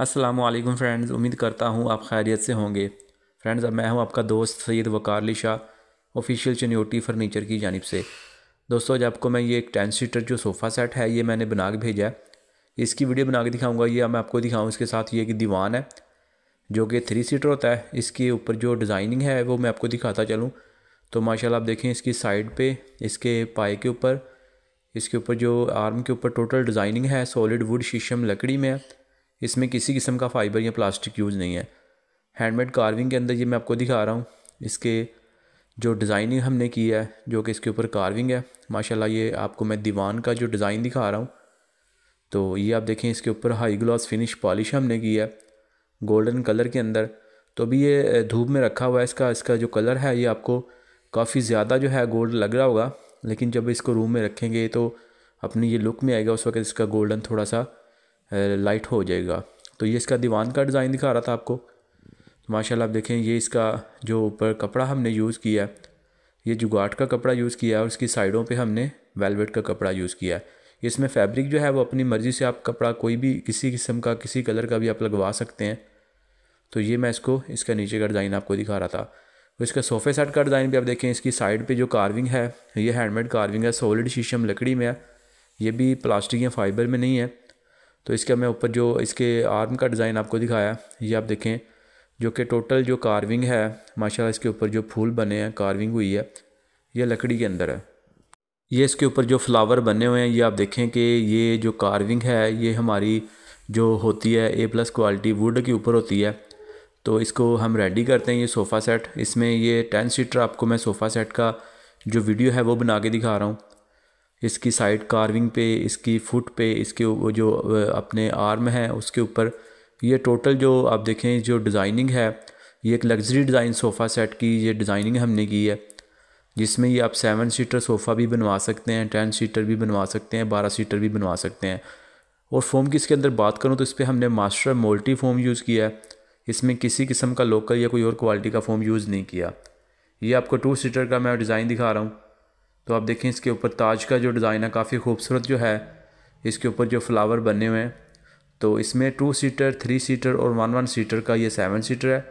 Aslam friends उम्मीद करता हूँ आप खैरियत से होंगे फ्रेंड्स अब मैं हूँ आपका दोस्त सैद वकारली शाह ऑफिशियल चनोटी फर्नीचर की जानब से दोस्तों आज आपको मैं ये एक टेन सीटर जो सोफ़ा सेट है ये मैंने बना के भेजा है इसकी वीडियो बना के दिखाऊँगा ये मैं आपको दिखाऊँ इसके साथ ये एक दीवान है जो कि थ्री सीटर होता है इसके ऊपर जो डिज़ाइनिंग है वो मैं आपको दिखाता चलूँ तो माशा आप देखें इसकी साइड पर इसके पाए के ऊपर इसके ऊपर जो आर्म के ऊपर टोटल डिज़ाइनिंग है सॉलिड वुड शीशम लकड़ी में है इसमें किसी किस्म का फाइबर या प्लास्टिक यूज़ नहीं है हैंडमेड कार्विंग के अंदर ये मैं आपको दिखा रहा हूँ इसके जो डिज़ाइनिंग हमने की है जो कि इसके ऊपर कार्विंग है माशाल्लाह ये आपको मैं दीवान का जो डिज़ाइन दिखा रहा हूँ तो ये आप देखें इसके ऊपर हाई ग्लॉस फिनिश पॉलिश हमने की है गोल्डन कलर के अंदर तो अभी ये धूप में रखा हुआ है इसका इसका जो कलर है ये आपको काफ़ी ज़्यादा जो है गोल्ड लग रहा होगा लेकिन जब इसको रूम में रखेंगे तो अपनी ये लुक में आएगा उस वक्त इसका गोल्डन थोड़ा सा लाइट हो जाएगा तो ये इसका दीवान का डिज़ाइन दिखा रहा था आपको माशाल्लाह आप देखें ये इसका जो ऊपर कपड़ा हमने यूज़ किया है ये जुगाट का कपड़ा यूज़ किया है और इसकी साइडों पे हमने वेलवेट का कपड़ा यूज़ किया है इसमें फैब्रिक जो है वो अपनी मर्ज़ी से आप कपड़ा कोई भी किसी किस्म का किसी कलर का भी आप लगवा सकते हैं तो ये मैं इसको इसका नीचे का डिज़ाइन आपको दिखा रहा था इसका सोफ़े सेट का डिज़ाइन भी आप देखें इसकी साइड पर जो कारविंग है ये हैंडमेड कारविंग है सॉलिड शीशम लकड़ी में है ये भी प्लास्टिक या फाइबर में नहीं है तो इसका मैं ऊपर जो इसके आर्म का डिज़ाइन आपको दिखाया ये आप देखें जो कि टोटल जो कार्विंग है माशाल्लाह इसके ऊपर जो फूल बने हैं कार्विंग हुई है ये लकड़ी के अंदर है ये इसके ऊपर जो फ्लावर बने हुए हैं ये आप देखें कि ये जो कार्विंग है ये हमारी जो होती है ए प्लस क्वालिटी वुड के ऊपर होती है तो इसको हम रेडी करते हैं ये सोफ़ा सेट इसमें ये टेन सीटर आपको मैं सोफ़ा सेट का जो वीडियो है वो बना के दिखा रहा हूँ इसकी साइड कार्विंग पे इसकी फुट पे इसके जो अपने आर्म है उसके ऊपर ये टोटल जो आप देखें जो डिज़ाइनिंग है ये एक लग्जरी डिज़ाइन सोफ़ा सेट की ये डिज़ाइनिंग हमने की है जिसमें ये आप सेवन सीटर सोफ़ा भी बनवा सकते हैं टेन सीटर भी बनवा सकते हैं बारह सीटर भी बनवा सकते हैं और फोम की इसके अंदर बात करूँ तो इस पर हमने मास्टर मोल्टी फोम यूज़ किया है इसमें किसी किस्म का लोकल या कोई और क्वालिटी का फोम यूज़ नहीं किया ये आपको टू सीटर का मैं डिज़ाइन दिखा रहा हूँ तो आप देखें इसके ऊपर ताज का जो डिज़ाइन है काफ़ी खूबसूरत जो है इसके ऊपर जो फ्लावर बने हुए हैं तो इसमें टू सीटर थ्री सीटर और वन वन सीटर का ये सेवन सीटर है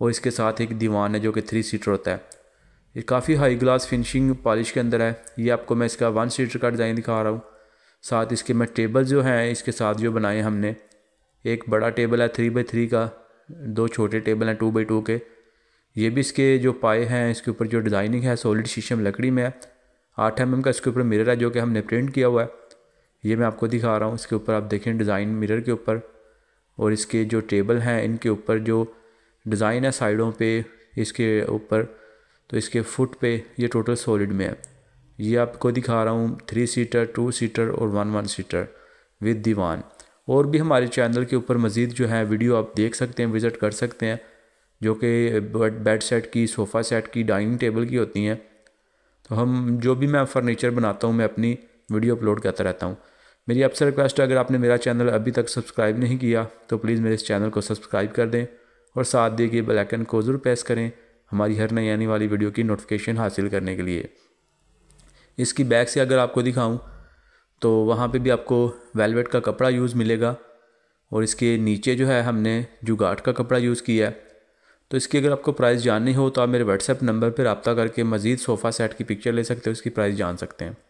और इसके साथ एक दीवान है जो कि थ्री सीटर होता है ये काफ़ी हाई ग्लास फिनिशिंग पॉलिश के अंदर है ये आपको मैं इसका वन सीटर का डिज़ाइन दिखा रहा हूँ साथ इसके मैं टेबल जो हैं इसके साथ जो बनाए हमने एक बड़ा टेबल है थ्री बाई थ्री का दो छोटे टेबल हैं टू बाई टू के ये भी इसके जो पाए हैं इसके ऊपर जो डिज़ाइनिंग है सॉलिड शीशम लकड़ी में है आठ एम का इसके ऊपर मिरर है जो कि हमने प्रिंट किया हुआ है ये मैं आपको दिखा रहा हूँ इसके ऊपर आप देखें डिज़ाइन मिरर के ऊपर और इसके जो टेबल हैं इनके ऊपर जो डिज़ाइन है साइडों पे इसके ऊपर तो इसके फुट पे ये टोटल सॉलिड में है ये आपको दिखा रहा हूँ थ्री सीटर टू सीटर और वन वन सीटर विद दीवान और भी हमारे चैनल के ऊपर मज़ीद जो है वीडियो आप देख सकते हैं विज़िट कर सकते हैं जो कि बेड सेट की सोफ़ा सेट की डाइनिंग टेबल की होती हैं तो हम जो भी मैं फर्नीचर बनाता हूँ मैं अपनी वीडियो अपलोड करता रहता हूँ मेरी आपसे रिक्वेस्ट है अगर आपने मेरा चैनल अभी तक सब्सक्राइब नहीं किया तो प्लीज़ मेरे इस चैनल को सब्सक्राइब कर दें और साथ दिए गए बेलैकन को ज़रूर प्रेस करें हमारी हर नई आने वाली वीडियो की नोटिफिकेशन हासिल करने के लिए इसकी बैग से अगर आपको दिखाऊं तो वहाँ पे भी आपको वेलवेट का कपड़ा यूज़ मिलेगा और इसके नीचे जो है हमने जुगाट का कपड़ा यूज़ किया है तो इसकी अगर आपको प्राइस जाननी हो तो आप मेरे व्हाट्सएप नंबर पर रबता करके मज़ीद सोफ़ा सेट की पिक्चर ले सकते हो इसकी प्राइस जान सकते हैं